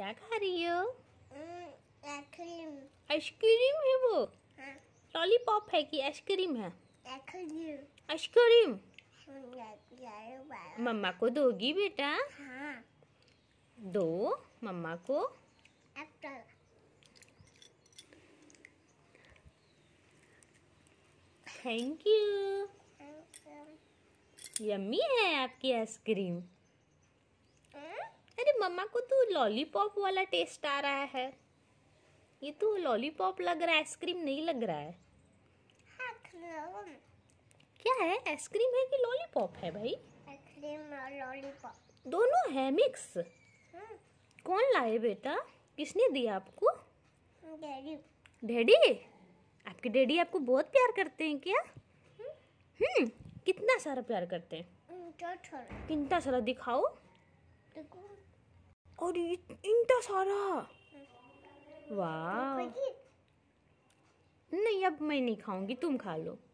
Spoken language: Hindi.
क्या खा रही हो हम्म, आइसक्रीम है वो हाँ। लॉलीपॉप है कि आइसक्रीम है आइसक्रीम मम्मा को दोगी बेटा हाँ। दो मम्मा को थैंक यू तो- तो- यम्मी है आपकी आइसक्रीम मम्मा को तो लॉलीपॉप वाला टेस्ट आ रहा है ये तो लॉलीपॉप लग रहा है आइसक्रीम नहीं लग रहा है हाँ, क्या है आइसक्रीम है कि लॉलीपॉप है भाई आइसक्रीम और लॉलीपॉप दोनों है मिक्स कौन लाए बेटा किसने दिया आपको डैडी डैडी आपके डैडी आपको बहुत प्यार करते हैं क्या हम्म कितना सारा प्यार करते हैं कितना सारा दिखाओ देखो और इंटा सारा वाह नहीं अब मैं नहीं खाऊंगी तुम खा लो